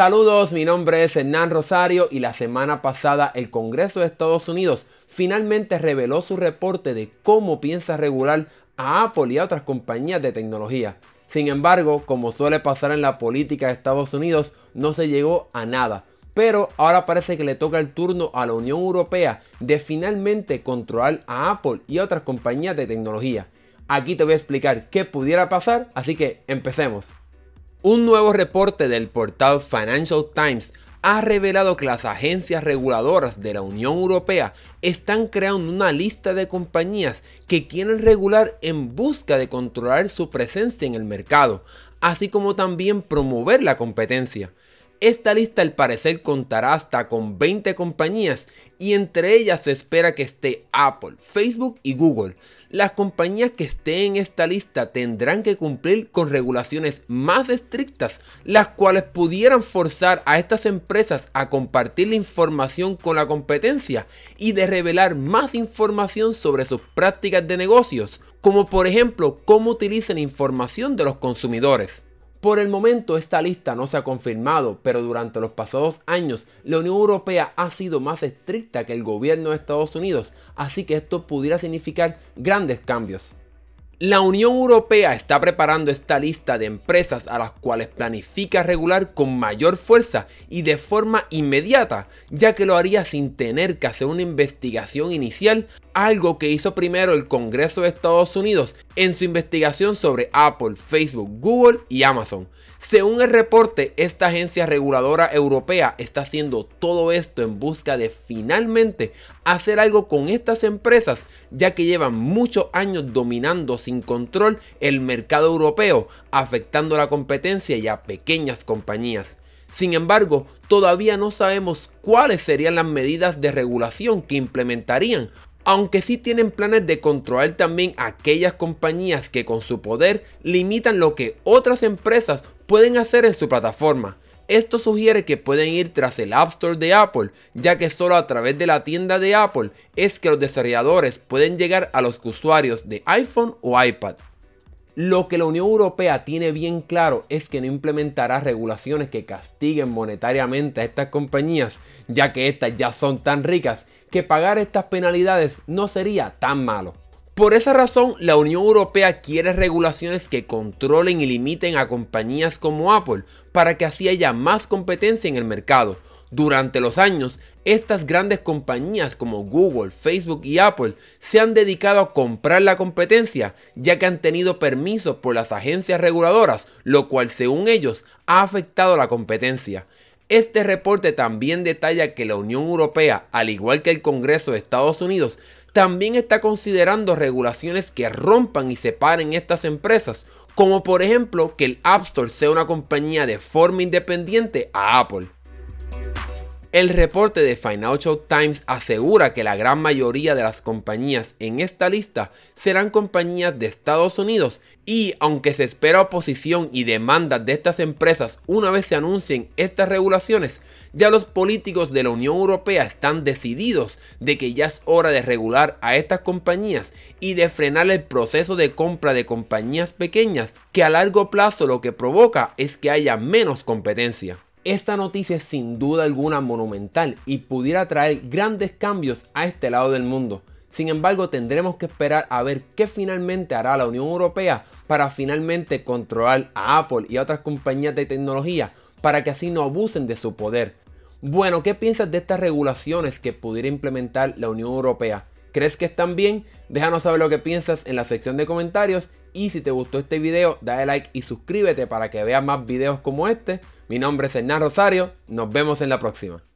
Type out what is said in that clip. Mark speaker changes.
Speaker 1: Saludos, mi nombre es Hernán Rosario y la semana pasada el Congreso de Estados Unidos finalmente reveló su reporte de cómo piensa regular a Apple y a otras compañías de tecnología. Sin embargo, como suele pasar en la política de Estados Unidos, no se llegó a nada. Pero ahora parece que le toca el turno a la Unión Europea de finalmente controlar a Apple y a otras compañías de tecnología. Aquí te voy a explicar qué pudiera pasar, así que empecemos. Un nuevo reporte del portal Financial Times ha revelado que las agencias reguladoras de la Unión Europea están creando una lista de compañías que quieren regular en busca de controlar su presencia en el mercado, así como también promover la competencia. Esta lista al parecer contará hasta con 20 compañías y entre ellas se espera que esté Apple, Facebook y Google. Las compañías que estén en esta lista tendrán que cumplir con regulaciones más estrictas, las cuales pudieran forzar a estas empresas a compartir la información con la competencia y de revelar más información sobre sus prácticas de negocios, como por ejemplo cómo utilizan información de los consumidores. Por el momento esta lista no se ha confirmado, pero durante los pasados años la Unión Europea ha sido más estricta que el gobierno de Estados Unidos, así que esto pudiera significar grandes cambios. La Unión Europea está preparando esta lista de empresas a las cuales planifica regular con mayor fuerza y de forma inmediata, ya que lo haría sin tener que hacer una investigación inicial algo que hizo primero el Congreso de Estados Unidos en su investigación sobre Apple, Facebook, Google y Amazon. Según el reporte, esta agencia reguladora europea está haciendo todo esto en busca de finalmente hacer algo con estas empresas, ya que llevan muchos años dominando sin control el mercado europeo, afectando la competencia y a pequeñas compañías. Sin embargo, todavía no sabemos cuáles serían las medidas de regulación que implementarían aunque sí tienen planes de controlar también aquellas compañías que con su poder limitan lo que otras empresas pueden hacer en su plataforma. Esto sugiere que pueden ir tras el App Store de Apple, ya que solo a través de la tienda de Apple es que los desarrolladores pueden llegar a los usuarios de iPhone o iPad. Lo que la Unión Europea tiene bien claro es que no implementará regulaciones que castiguen monetariamente a estas compañías, ya que estas ya son tan ricas que pagar estas penalidades no sería tan malo. Por esa razón, la Unión Europea quiere regulaciones que controlen y limiten a compañías como Apple para que así haya más competencia en el mercado, durante los años, estas grandes compañías como Google, Facebook y Apple se han dedicado a comprar la competencia, ya que han tenido permisos por las agencias reguladoras, lo cual según ellos ha afectado la competencia. Este reporte también detalla que la Unión Europea, al igual que el Congreso de Estados Unidos, también está considerando regulaciones que rompan y separen estas empresas, como por ejemplo que el App Store sea una compañía de forma independiente a Apple. El reporte de Financial Times asegura que la gran mayoría de las compañías en esta lista serán compañías de Estados Unidos y aunque se espera oposición y demanda de estas empresas una vez se anuncien estas regulaciones, ya los políticos de la Unión Europea están decididos de que ya es hora de regular a estas compañías y de frenar el proceso de compra de compañías pequeñas que a largo plazo lo que provoca es que haya menos competencia. Esta noticia es sin duda alguna monumental y pudiera traer grandes cambios a este lado del mundo. Sin embargo, tendremos que esperar a ver qué finalmente hará la Unión Europea para finalmente controlar a Apple y a otras compañías de tecnología para que así no abusen de su poder. Bueno, ¿qué piensas de estas regulaciones que pudiera implementar la Unión Europea? ¿Crees que están bien? Déjanos saber lo que piensas en la sección de comentarios y si te gustó este video, dale like y suscríbete para que veas más videos como este. Mi nombre es Hernán Rosario, nos vemos en la próxima.